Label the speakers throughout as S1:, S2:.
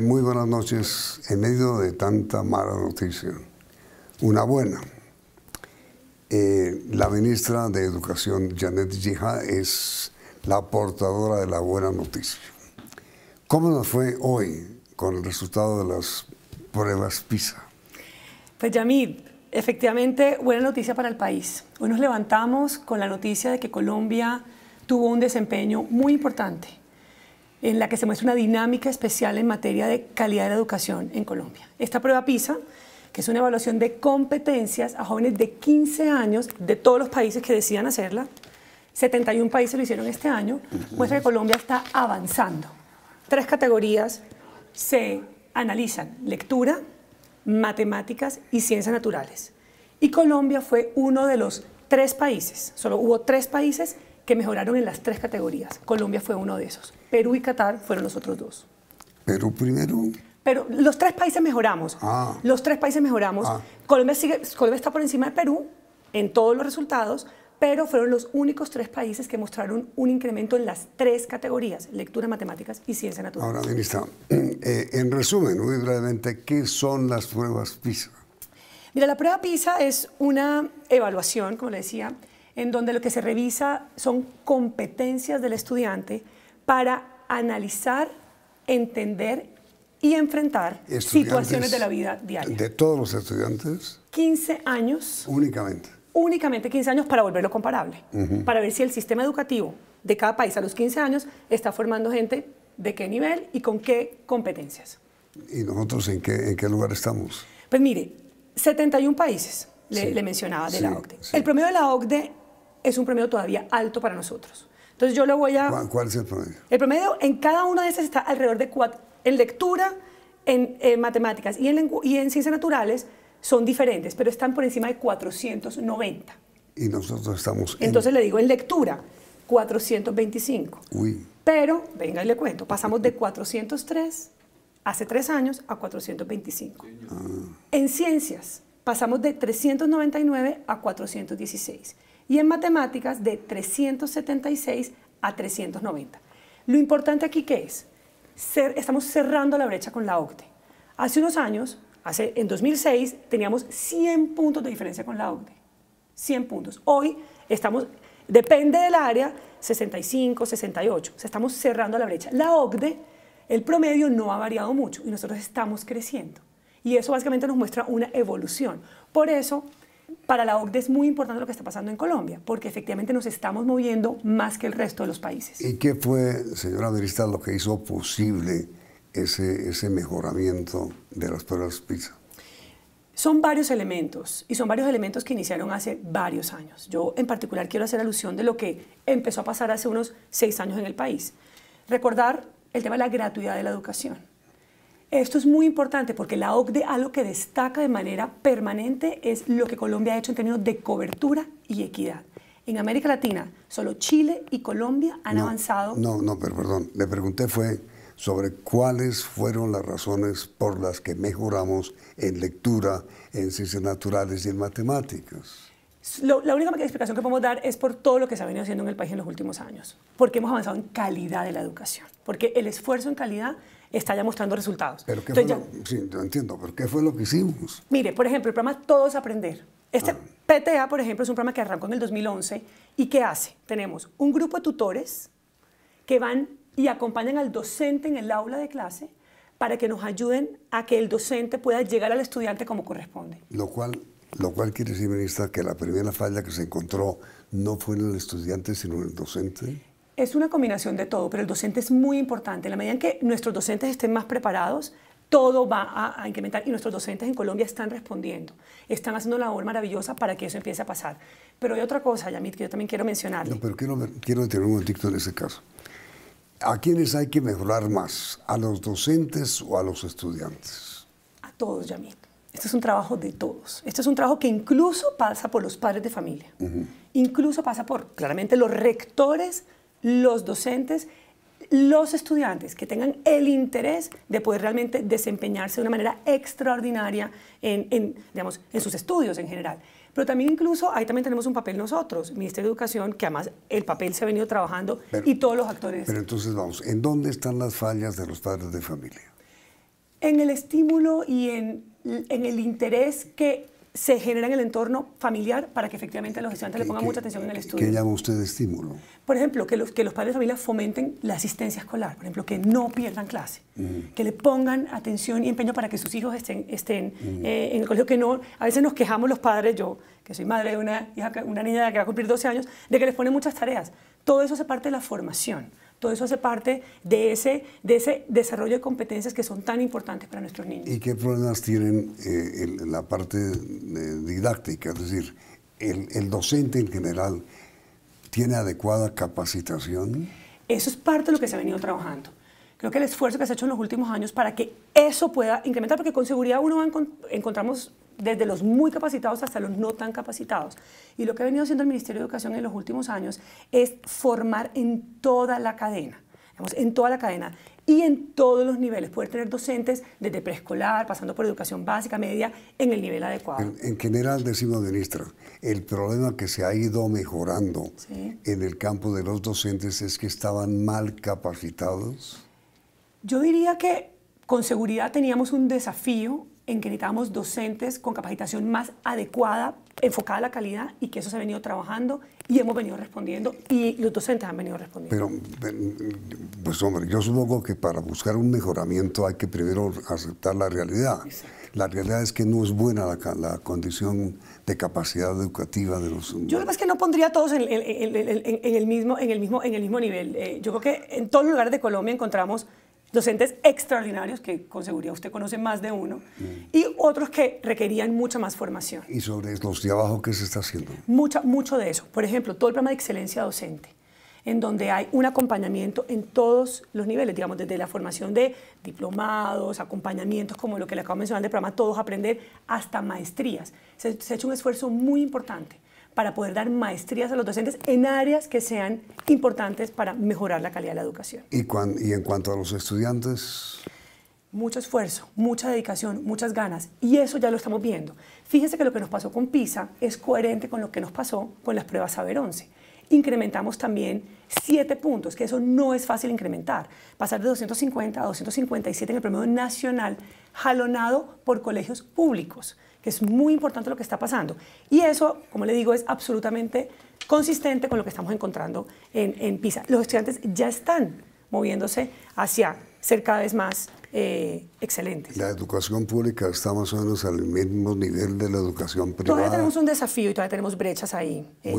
S1: muy buenas noches en medio de tanta mala noticia. Una buena. Eh, la ministra de Educación, Janet Gija, es la portadora de la buena noticia. ¿Cómo nos fue hoy con el resultado de las pruebas PISA?
S2: Pues Yamid, efectivamente, buena noticia para el país. Hoy nos levantamos con la noticia de que Colombia tuvo un desempeño muy importante en la que se muestra una dinámica especial en materia de calidad de la educación en Colombia. Esta prueba PISA, que es una evaluación de competencias a jóvenes de 15 años de todos los países que decidan hacerla, 71 países lo hicieron este año, muestra que Colombia está avanzando. Tres categorías se analizan, lectura, matemáticas y ciencias naturales. Y Colombia fue uno de los tres países, solo hubo tres países que mejoraron en las tres categorías. Colombia fue uno de esos. Perú y Qatar fueron los otros dos.
S1: Perú primero.
S2: Pero los tres países mejoramos. Ah. Los tres países mejoramos. Ah. Colombia, sigue, Colombia está por encima de Perú en todos los resultados, pero fueron los únicos tres países que mostraron un incremento en las tres categorías, lectura, matemáticas y ciencia natural. Ahora,
S1: ministra, eh, en resumen, muy brevemente, ¿qué son las pruebas PISA?
S2: Mira, la prueba PISA es una evaluación, como le decía, en donde lo que se revisa son competencias del estudiante para analizar, entender y enfrentar situaciones de la vida diaria.
S1: ¿De todos los estudiantes?
S2: 15 años.
S1: Únicamente.
S2: Únicamente 15 años para volverlo comparable, para ver si el sistema educativo de cada país a los 15 años está formando gente de qué nivel y con qué competencias.
S1: ¿Y nosotros en qué, en qué lugar estamos?
S2: Pues mire, 71 países, le, le mencionaba de la OCDE. El promedio de la OCDE es un promedio todavía alto para nosotros.
S1: Entonces yo lo voy a... ¿Cuál, es el promedio?
S2: El promedio en cada una de esas está alrededor de cuatro. En lectura, en, eh, matemáticas y en, y en ciencias naturales son diferentes, pero están por encima de 490.
S1: Y nosotros estamos... Entonces le
S2: digo, en lectura, 425. Uy. Pero, venga y le cuento, pasamos de 403 hace tres años a 425. Ah. En ciencias, pasamos de 399 a 416 y en matemáticas de 376 a 390. Lo importante aquí que es, estamos cerrando la brecha con la OCDE. Hace unos años, hace, en 2006, teníamos 100 puntos de diferencia con la OCDE. 100 puntos. Hoy estamos, depende del área, 65, 68. O sea, estamos cerrando la brecha. La OCDE, el promedio no ha variado mucho y nosotros estamos creciendo. Y eso básicamente nos muestra una evolución. Por eso para la OCDE es muy importante lo que está pasando en Colombia, porque efectivamente nos estamos moviendo más que el resto de los países.
S1: ¿Y qué fue, señora Verista, lo que hizo posible ese, mejoramiento de las pruebas PISA?
S2: Son varios elementos y son varios elementos que iniciaron hace varios años. Yo en particular quiero hacer alusión de lo que empezó a pasar hace unos seis años en el país. Recordar el tema de la gratuidad de la educación. Esto es muy importante porque la OCDE algo que destaca de manera permanente es lo que Colombia ha hecho en términos de cobertura y equidad. En América Latina, solo Chile y Colombia han avanzado. No,
S1: no, pero perdón, le pregunté fue sobre cuáles fueron las razones por las que mejoramos en lectura, en ciencias naturales y en matemáticas.
S2: la única explicación que podemos dar es por todo lo que se ha venido haciendo en el país en los últimos años, porque hemos avanzado en calidad de la educación, porque el esfuerzo en calidad está ya mostrando resultados. Pero ¿qué Entonces,
S1: fue lo, sí, entiendo, pero ¿qué fue lo que hicimos?
S2: Mire, por ejemplo, el programa Todos Aprender. Este ah. PTA, por ejemplo, es un programa que arrancó en el 2011 y ¿qué hace? Tenemos un grupo de tutores que van y acompañan al docente en el aula de clase para que nos ayuden a que el docente pueda llegar al estudiante como corresponde.
S1: Lo cual, lo cual quiere decir, ministra, que la primera falla que se encontró no fue en el estudiante, sino en el docente
S2: es una combinación de todo, pero el docente es muy importante. En la medida en que nuestros docentes estén más preparados, todo va a, incrementar y nuestros docentes en Colombia están respondiendo, están haciendo una labor maravillosa para que eso empiece a pasar. Pero hay otra cosa, Yamit, que yo también quiero mencionar. No,
S1: pero quiero, quiero un momentito en ese caso. ¿A quiénes hay que mejorar más? ¿A los docentes o a los estudiantes?
S2: A todos, Yamit. Este es un trabajo de todos. Este es un trabajo que incluso pasa por los padres de familia. Incluso pasa por, claramente, los rectores los docentes, los estudiantes que tengan el interés de poder realmente desempeñarse de una manera extraordinaria en, digamos, en sus estudios en general. Pero también incluso ahí también tenemos un papel nosotros, Ministerio de Educación, que además el papel se ha venido trabajando y todos los actores.
S1: Pero entonces vamos, ¿en dónde están las fallas de los padres de familia?
S2: En el estímulo y en, en el interés que se genera en el entorno familiar para que efectivamente los estudiantes le pongan mucha atención en el estudio. ¿Qué llama
S1: usted estímulo?
S2: Por ejemplo, que los, que los padres de familia fomenten la asistencia escolar, por ejemplo, que no pierdan clase, que le pongan atención y empeño para que sus hijos estén, estén eh, en el colegio, que no, a veces nos quejamos los padres, yo que soy madre de una, hija, una niña que va a cumplir 12 años, de que les ponen muchas tareas. Todo eso se parte de la formación. Todo eso hace parte de ese, de ese desarrollo de competencias que son tan importantes para nuestros niños.
S1: ¿Y qué problemas tienen eh, la parte didáctica? Es decir, el, docente en general tiene adecuada capacitación.
S2: Eso es parte de lo que se ha venido trabajando. Creo que el esfuerzo que se ha hecho en los últimos años para que eso pueda incrementar, porque con seguridad uno va encontramos desde los muy capacitados hasta los no tan capacitados. Y lo que ha venido haciendo el Ministerio de Educación en los últimos años es formar en toda la cadena en toda la cadena y en todos los niveles, poder tener docentes desde preescolar, pasando por educación básica, media, en el nivel adecuado.
S1: En, general, decimos, ministra, el problema que se ha ido mejorando en el campo de los docentes es que estaban mal capacitados.
S2: Yo diría que con seguridad teníamos un desafío en que necesitamos docentes con capacitación más adecuada, enfocada a la calidad, y que eso se ha venido trabajando y hemos venido respondiendo, y los docentes han venido respondiendo.
S1: Pero, pues hombre, yo supongo que para buscar un mejoramiento hay que primero aceptar la realidad. La realidad es que no es buena la, condición de capacidad educativa de los... Yo lo que
S2: es que no pondría a todos en, el, mismo, en, el, mismo, en el mismo nivel. Eh, yo creo que en todos los lugares de Colombia encontramos docentes extraordinarios, que con seguridad usted conoce más de uno, mm. y otros que requerían mucha más formación.
S1: ¿Y sobre los de abajo qué se está haciendo?
S2: Mucha, mucho de eso. Por ejemplo, todo el programa de excelencia docente en donde hay un acompañamiento en todos los niveles, digamos, desde la formación de diplomados, acompañamientos como lo que le acabo de mencionar del programa Todos Aprender, hasta maestrías. se, ha hecho un esfuerzo muy importante para poder dar maestrías a los docentes en áreas que sean importantes para mejorar la calidad de la educación.
S1: ¿Y, en cuanto a los estudiantes?
S2: Mucho esfuerzo, mucha dedicación, muchas ganas, y eso ya lo estamos viendo. Fíjense que lo que nos pasó con PISA es coherente con lo que nos pasó con las pruebas Saber 11 incrementamos también siete puntos, que eso no es fácil incrementar. Pasar de 250 a 257 en el promedio nacional, jalonado por colegios públicos que es muy importante lo que está pasando. Y eso, como le digo, es absolutamente consistente con lo que estamos encontrando en, PISA. Los estudiantes ya están moviéndose hacia ser cada vez más eh, excelentes.
S1: La educación pública está más o menos al mismo nivel de la educación privada. Todavía tenemos
S2: un desafío y todavía tenemos brechas ahí. Eh,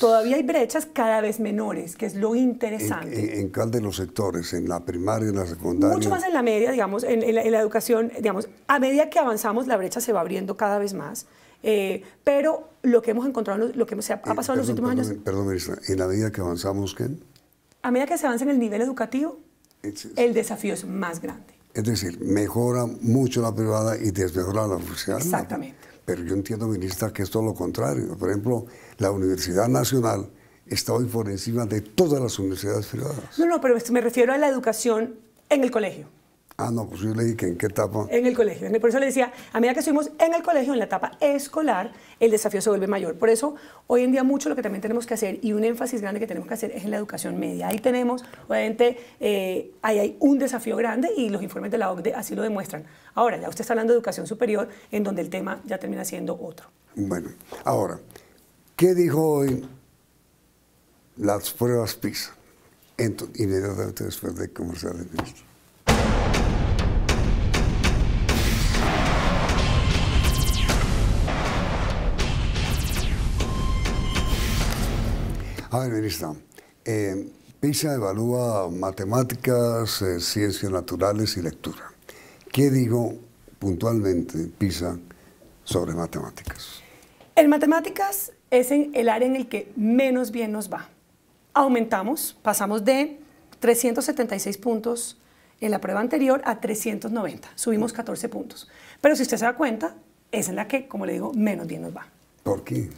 S2: todavía hay brechas cada vez menores, que es lo interesante.
S1: ¿En, en, de los sectores? ¿En la primaria, en la secundaria? Mucho más
S2: en la media, digamos, en, la, educación, digamos, a medida que avanzamos la brecha se va abriendo cada vez más. Eh, pero lo que hemos encontrado, lo que ha pasado en los últimos años...
S1: Perdón, ministra, ¿en la medida que avanzamos, qué?
S2: A medida que se avanza en el nivel educativo, el desafío es más grande.
S1: Es decir, mejora mucho la privada y desmejora la oficial. Exactamente. Pero yo entiendo, ministra, que es todo lo contrario. Por ejemplo, la Universidad Nacional está hoy por encima de todas las universidades privadas.
S2: No, no, pero me refiero a la educación en el colegio.
S1: Ah, no, pues yo le dije, en qué etapa.
S2: En el colegio. Por eso le decía, a medida que estuvimos en el colegio, en la etapa escolar, el desafío se vuelve mayor. Por eso, hoy en día, mucho lo que también tenemos que hacer y un énfasis grande que tenemos que hacer es en la educación media. Ahí tenemos, obviamente, eh, ahí hay un desafío grande y los informes de la OCDE así lo demuestran. Ahora, ya usted está hablando de educación superior, en donde el tema ya termina siendo otro.
S1: Bueno, ahora, ¿qué dijo hoy las pruebas PISA? Entonces, inmediatamente después de conversar ha ministro. A ver, eh, PISA evalúa matemáticas, eh, ciencias naturales y lectura. ¿Qué digo puntualmente PISA sobre matemáticas?
S2: En matemáticas es en el área en el que menos bien nos va. Aumentamos, pasamos de 376 puntos en la prueba anterior a 390, subimos 14 puntos. Pero si usted se da cuenta, es en la que, como le digo, menos bien nos va. ¿Por qué?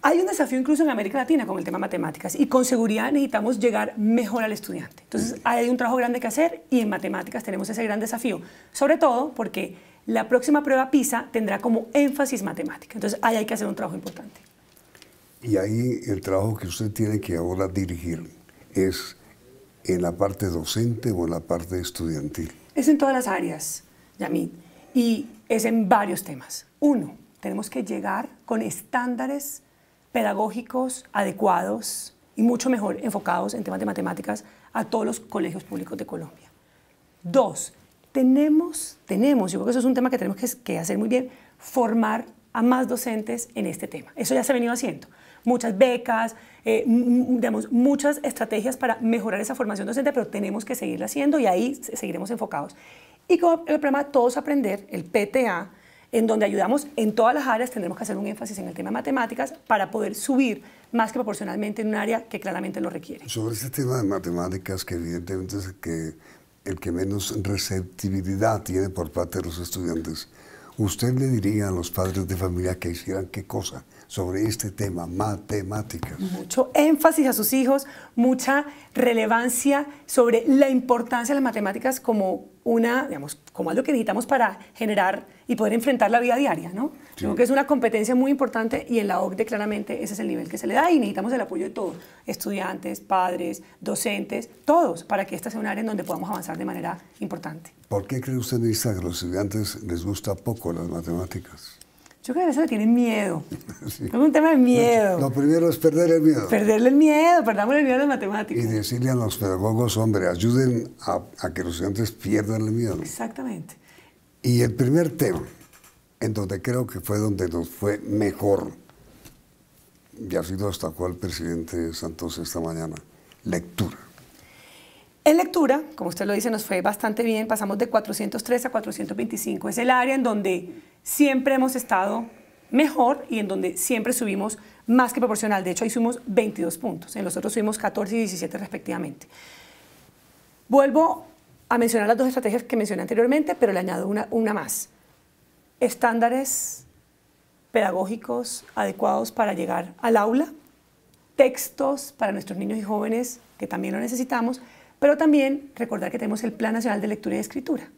S2: Hay un desafío incluso en América Latina con el tema matemáticas y con seguridad necesitamos llegar mejor al estudiante. Entonces hay un trabajo grande que hacer y en matemáticas tenemos ese gran desafío, sobre todo porque la próxima prueba PISA tendrá como énfasis matemática. Entonces ahí hay que hacer un trabajo importante.
S1: Y ahí el trabajo que usted tiene que ahora dirigir es en la parte docente o en la parte estudiantil.
S2: Es en todas las áreas, Yamín, y es en varios temas. Uno, tenemos que llegar con estándares pedagógicos adecuados y mucho mejor enfocados en temas de matemáticas a todos los colegios públicos de Colombia. Dos, tenemos, tenemos, yo creo que eso es un tema que tenemos que, hacer muy bien, formar a más docentes en este tema. Eso ya se ha venido haciendo. Muchas becas, eh, digamos, muchas estrategias para mejorar esa formación docente, pero tenemos que seguirla haciendo y ahí seguiremos enfocados. Y con el programa Todos Aprender, el PTA, en donde ayudamos en todas las áreas, tendremos que hacer un énfasis en el tema de matemáticas para poder subir más que proporcionalmente en un área que claramente lo requiere.
S1: Sobre este tema de matemáticas, que evidentemente es que, el que menos receptibilidad tiene por parte de los estudiantes, ¿usted le diría a los padres de familia que hicieran qué cosa sobre este tema, matemáticas?
S2: Mucho énfasis a sus hijos, mucha relevancia sobre la importancia de las matemáticas como una, digamos, como algo que necesitamos para generar y poder enfrentar la vida diaria, ¿no? Creo que es una competencia muy importante y en la OCDE claramente ese es el nivel que se le da y necesitamos el apoyo de todos, estudiantes, padres, docentes, todos, para que esta sea un área en donde podamos avanzar de manera importante.
S1: ¿Por qué cree usted, ministra, que a los estudiantes les gusta poco las matemáticas?
S2: Yo creo que a veces le tienen miedo. Es un tema de miedo. Lo
S1: primero es perder el
S2: miedo. Perderle el miedo, perdamos el miedo a matemáticas. Y
S1: decirle a los pedagogos, hombre, ayuden a, que los estudiantes pierdan el miedo.
S2: Exactamente.
S1: Y el primer tema, en donde creo que fue donde nos fue mejor, y ha sido destacó el presidente Santos esta mañana, lectura.
S2: En lectura, como usted lo dice, nos fue bastante bien, pasamos de 403 a 425. Es el área en donde siempre hemos estado mejor y en donde siempre subimos más que proporcional. De hecho, ahí subimos 22 puntos, en los otros subimos 14 y 17 respectivamente. Vuelvo a mencionar las dos estrategias que mencioné anteriormente, pero le añado una, una más. Estándares pedagógicos adecuados para llegar al aula, textos para nuestros niños y jóvenes, que también lo necesitamos, pero también recordar que tenemos el Plan Nacional de Lectura y Escritura,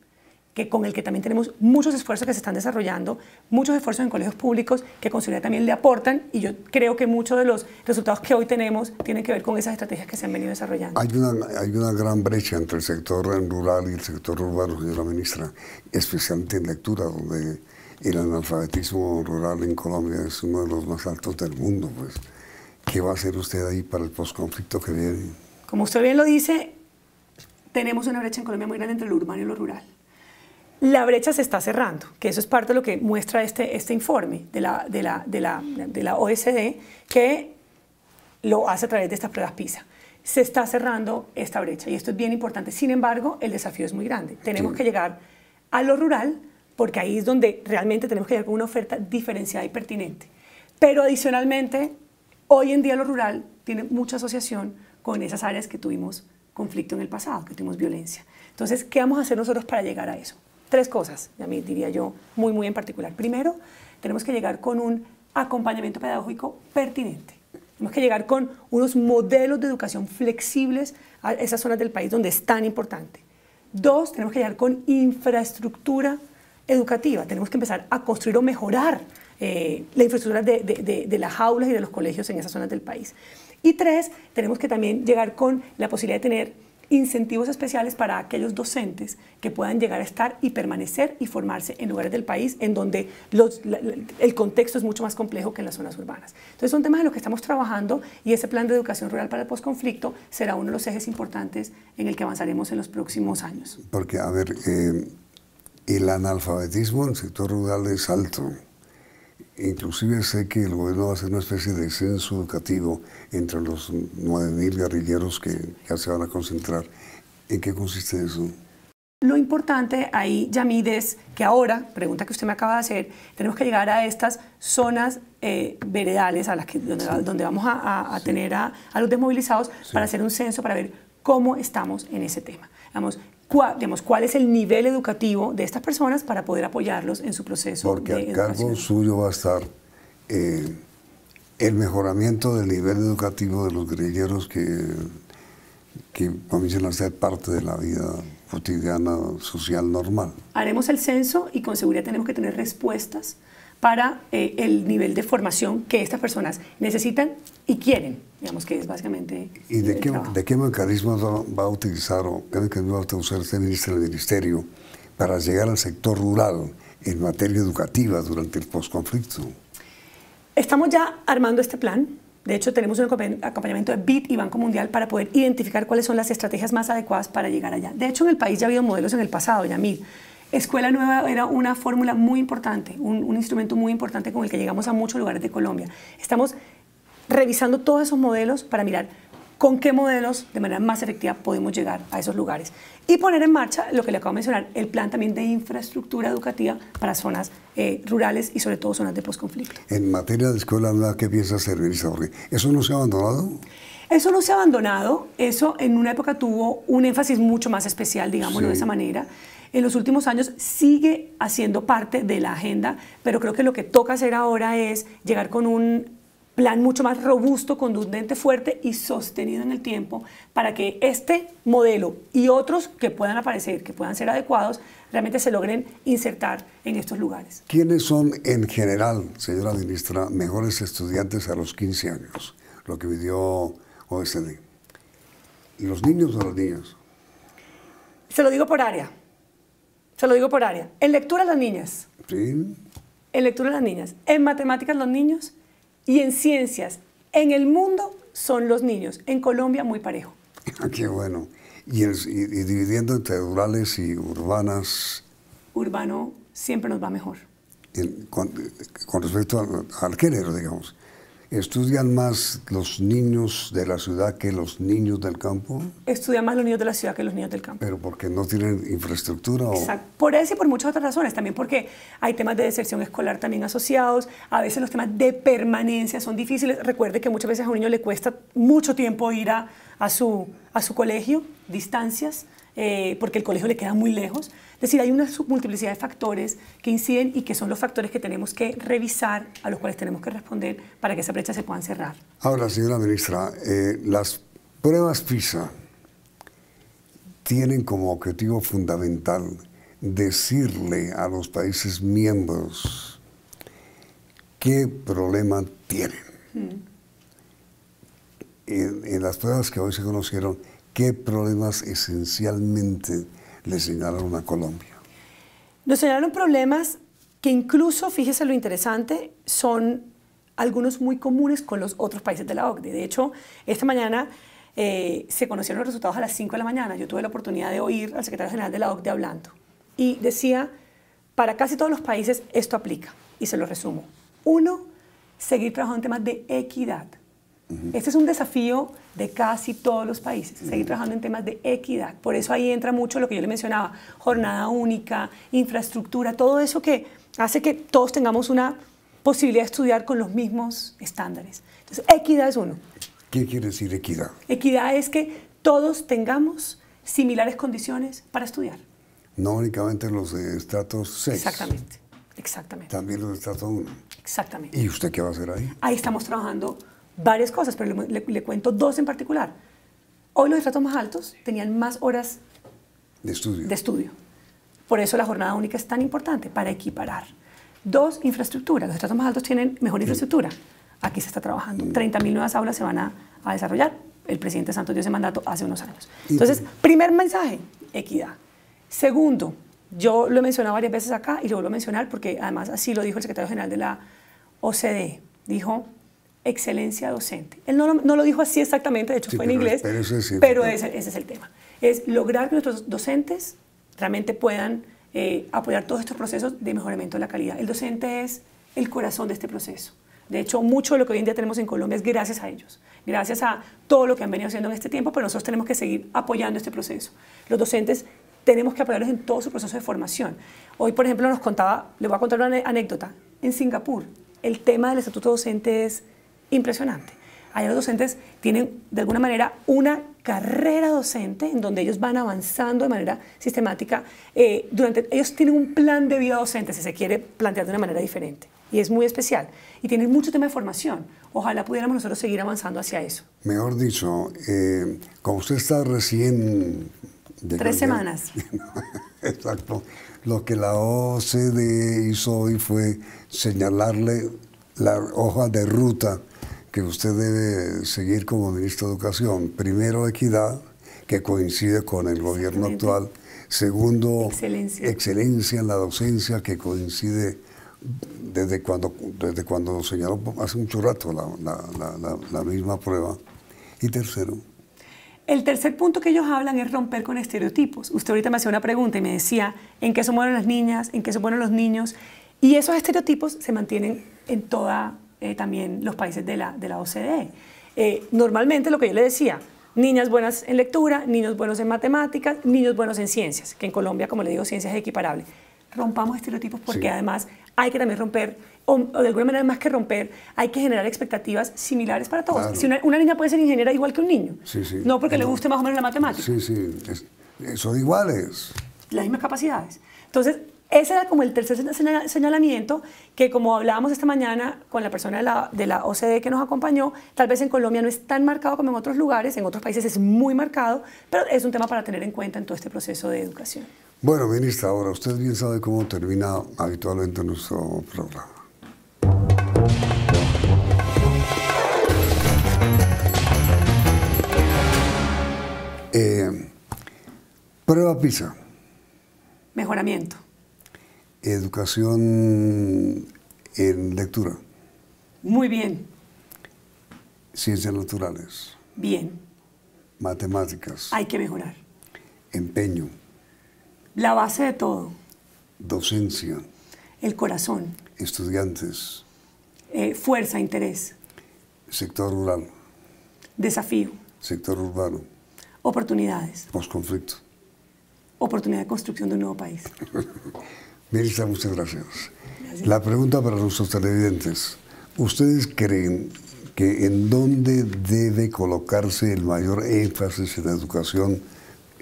S2: que con el que también tenemos muchos esfuerzos que se están desarrollando, muchos esfuerzos en colegios públicos que con también le aportan y yo creo que muchos de los resultados que hoy tenemos tienen que ver con esas estrategias que se han venido desarrollando.
S1: Hay una, hay una gran brecha entre el sector rural y el sector urbano, señora ministra, especialmente en lectura, donde el analfabetismo rural en Colombia es uno de los más altos del mundo. Pues. ¿Qué va a hacer usted ahí para el posconflicto que viene?
S2: Como usted bien lo dice, tenemos una brecha en Colombia muy grande entre lo urbano y lo rural. La brecha se está cerrando, que eso es parte de lo que muestra este, este informe de la, de, la, de, OSD, que lo hace a través de estas pruebas PISA se está cerrando esta brecha y esto es bien importante. Sin embargo, el desafío es muy grande. Tenemos que llegar a lo rural porque ahí es donde realmente tenemos que llegar con una oferta diferenciada y pertinente. Pero adicionalmente, hoy en día lo rural tiene mucha asociación con esas áreas que tuvimos conflicto en el pasado, que tuvimos violencia. Entonces, ¿qué vamos a hacer nosotros para llegar a eso? tres cosas, a mí diría yo, muy, muy en particular. Primero, tenemos que llegar con un acompañamiento pedagógico pertinente. Tenemos que llegar con unos modelos de educación flexibles a esas zonas del país donde es tan importante. Dos, tenemos que llegar con infraestructura educativa. Tenemos que empezar a construir o mejorar eh, la infraestructura de, las jaulas y de los colegios en esas zonas del país. Y tres, tenemos que también llegar con la posibilidad de tener incentivos especiales para aquellos docentes que puedan llegar a estar y permanecer y formarse en lugares del país en donde el contexto es mucho más complejo que en las zonas urbanas. Entonces son temas en los que estamos trabajando y ese plan de educación rural para el posconflicto será uno de los ejes importantes en el que avanzaremos en los próximos años.
S1: Porque, a ver, eh, el analfabetismo en el sector rural es alto. Inclusive sé que el gobierno va a hacer una especie de censo educativo entre los 9.000 guerrilleros que ya se van a concentrar. ¿En qué consiste eso?
S2: Lo importante ahí, Yamid, es que ahora, pregunta que usted me acaba de hacer, tenemos que llegar a estas zonas eh, veredales a las que, donde, vamos a, tener a, los desmovilizados para hacer un censo, para ver cómo estamos en ese tema. Vamos cuál, cuál es el nivel educativo de estas personas para poder apoyarlos en su proceso Porque de Porque cargo
S1: suyo va a estar eh, el mejoramiento del nivel educativo de los guerrilleros que, que comienzan a ser parte de la vida cotidiana, social, normal.
S2: Haremos el censo y con seguridad tenemos que tener respuestas para eh, el nivel de formación que estas personas necesitan y quieren, digamos que es básicamente. ¿Y de, qué,
S1: de qué mecanismos va a utilizar o a este ministro del Ministerio para llegar al sector rural en materia educativa durante el posconflicto?
S2: Estamos ya armando este plan. De hecho, tenemos un acompañamiento de BID y Banco Mundial para poder identificar cuáles son las estrategias más adecuadas para llegar allá. De hecho, en el país ya ha habido modelos en el pasado, Yamil. Escuela Nueva era una fórmula muy importante, un, instrumento muy importante con el que llegamos a muchos lugares de Colombia. Estamos revisando todos esos modelos para mirar con qué modelos de manera más efectiva podemos llegar a esos lugares y poner en marcha lo que le acabo de mencionar, el plan también de infraestructura educativa para zonas eh, rurales y sobre todo zonas de posconflicto.
S1: En materia de escuela nueva, ¿qué piensa servir, Jorge? ¿Eso no se ha abandonado?
S2: Eso no se ha abandonado, eso en una época tuvo un énfasis mucho más especial, digámoslo de esa manera en los últimos años sigue haciendo parte de la agenda, pero creo que lo que toca hacer ahora es llegar con un plan mucho más robusto, contundente, fuerte y sostenido en el tiempo para que este modelo y otros que puedan aparecer, que puedan ser adecuados, realmente se logren insertar en estos lugares.
S1: ¿Quiénes son en general, señora ministra, mejores estudiantes a los 15 años? Lo que vivió OSD. ¿Los niños o los niños?
S2: Se lo digo por área. Se lo digo por área. En lectura las niñas. Sí. En lectura las niñas. En matemáticas los niños. Y en ciencias. En el mundo son los niños. En Colombia muy parejo.
S1: Qué bueno. Y, dividiendo entre rurales y urbanas.
S2: Urbano siempre nos va mejor.
S1: con, respecto al, al género, digamos. ¿Estudian más los niños de la ciudad que los niños del campo?
S2: Estudian más los niños de la ciudad que los niños del campo.
S1: ¿Pero porque no tienen infraestructura? Exacto.
S2: Por eso y por muchas otras razones. También porque hay temas de deserción escolar también asociados. A veces los temas de permanencia son difíciles. Recuerde que muchas veces a un niño le cuesta mucho tiempo ir a su colegio, distancias. Eh, porque el colegio le queda muy lejos. Es decir, hay una multiplicidad de factores que inciden y que son los factores que tenemos que revisar, a los cuales tenemos que responder para que esa brecha se pueda cerrar.
S1: Ahora, señora ministra, eh, las pruebas PISA tienen como objetivo fundamental decirle a los países miembros qué problema tienen. Mm. en, las pruebas que hoy se conocieron, ¿Qué problemas esencialmente le señalaron a Colombia?
S2: Nos señalaron problemas que incluso, fíjese lo interesante, son algunos muy comunes con los otros países de la OCDE. De hecho, esta mañana eh, se conocieron los resultados a las 5 de la mañana. Yo tuve la oportunidad de oír al secretario general de la OCDE hablando. Y decía, para casi todos los países esto aplica. Y se lo resumo. Uno, seguir trabajando en temas de equidad. Este es un desafío de casi todos los países, seguir trabajando en temas de equidad. Por eso ahí entra mucho lo que yo le mencionaba, jornada única, infraestructura, todo eso que hace que todos tengamos una posibilidad de estudiar con los mismos estándares. Entonces, equidad es uno.
S1: ¿Qué quiere decir equidad?
S2: Equidad es que todos tengamos similares condiciones para estudiar.
S1: No únicamente los de estratos 6. Exactamente, exactamente. También los de 1.
S2: Exactamente. ¿Y
S1: usted qué va a hacer ahí?
S2: Ahí estamos trabajando varias cosas, pero le, cuento dos en particular. Hoy los estratos más altos tenían más horas de estudio. Por eso la jornada única es tan importante, para equiparar. Dos, infraestructura. Los estratos más altos tienen mejor infraestructura. Aquí se está trabajando. 30.000 nuevas aulas se van a, a desarrollar. El presidente Santos dio ese mandato hace unos años. Entonces, primer mensaje, equidad. Segundo, yo lo he mencionado varias veces acá y lo vuelvo a mencionar porque además así lo dijo el secretario general de la OCDE. Dijo, excelencia docente. Él no, no lo, dijo así exactamente, de hecho fue en inglés, pero, ese, es el tema. Es lograr que nuestros docentes realmente puedan eh, apoyar todos estos procesos de mejoramiento de la calidad. El docente es el corazón de este proceso. De hecho, mucho de lo que hoy en día tenemos en Colombia es gracias a ellos, gracias a todo lo que han venido haciendo en este tiempo, pero nosotros tenemos que seguir apoyando este proceso. Los docentes tenemos que apoyarlos en todo su proceso de formación. Hoy, por ejemplo, nos contaba, le voy a contar una anécdota, en Singapur el tema del estatuto docente es impresionante. Allá los docentes tienen de alguna manera una carrera docente en donde ellos van avanzando de manera sistemática. Eh, durante, ellos tienen un plan de vida docente, si se quiere plantear de una manera diferente. Y es muy especial. Y tienen mucho tema de formación. Ojalá pudiéramos nosotros seguir avanzando hacia eso.
S1: Mejor dicho, eh, como usted está recién... Tres semanas. Exacto. Lo que la OCDE hizo hoy fue señalarle la hoja de ruta que usted debe seguir como ministro de Educación. Primero, equidad, que coincide con el gobierno actual. Segundo, excelencia. en la docencia, que coincide desde cuando, desde cuando señaló hace mucho rato la, misma prueba. Y tercero,
S2: el tercer punto que ellos hablan es romper con estereotipos. Usted ahorita me hacía una pregunta y me decía en qué se mueven las niñas, en qué se mueren los niños, y esos estereotipos se mantienen en toda eh, también los países de la, de la OCDE. Eh, normalmente lo que yo le decía, niñas buenas en lectura, niños buenos en matemáticas, niños buenos en ciencias, que en Colombia, como le digo, ciencias es equiparable. Rompamos estereotipos porque además hay que también romper, o, de alguna manera más que romper, hay que generar expectativas similares para todos. Si una, niña puede ser ingeniera igual que un niño,
S1: no porque le guste
S2: más o menos la matemática.
S1: Sí, sí, son iguales.
S2: Las mismas capacidades. Entonces, ese era como el tercer señalamiento que, como hablábamos esta mañana con la persona de la, OCDE que nos acompañó, tal vez en Colombia no es tan marcado como en otros lugares, en otros países es muy marcado, pero es un tema para tener en cuenta en todo este proceso de educación.
S1: Bueno, ministra, ahora usted bien sabe cómo termina habitualmente nuestro programa. Eh, prueba PISA.
S2: Mejoramiento
S1: educación en lectura.
S2: Muy bien.
S1: Ciencias naturales. Bien. Matemáticas. Hay que mejorar. Empeño.
S2: La base de todo.
S1: Docencia.
S2: El corazón.
S1: Estudiantes.
S2: Eh, fuerza, interés. Sector rural. Desafío. Sector urbano.
S1: Oportunidades.
S2: Posconflicto. Oportunidad de construcción de un nuevo país.
S1: Ministra, muchas
S2: gracias. La
S1: pregunta para nuestros televidentes. ¿Ustedes creen que en dónde debe colocarse el mayor énfasis en la educación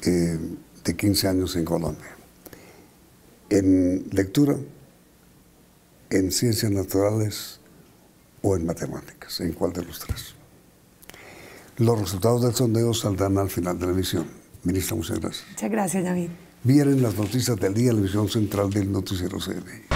S1: eh, de 15 años en Colombia? ¿En lectura? ¿En ciencias naturales? ¿O en matemáticas? ¿En cuál de los tres? Los resultados del sondeo saldrán al final de la emisión. Ministra, muchas gracias.
S2: Muchas gracias, David.
S1: Vienen las noticias del día en la visión central del Noticiero CB.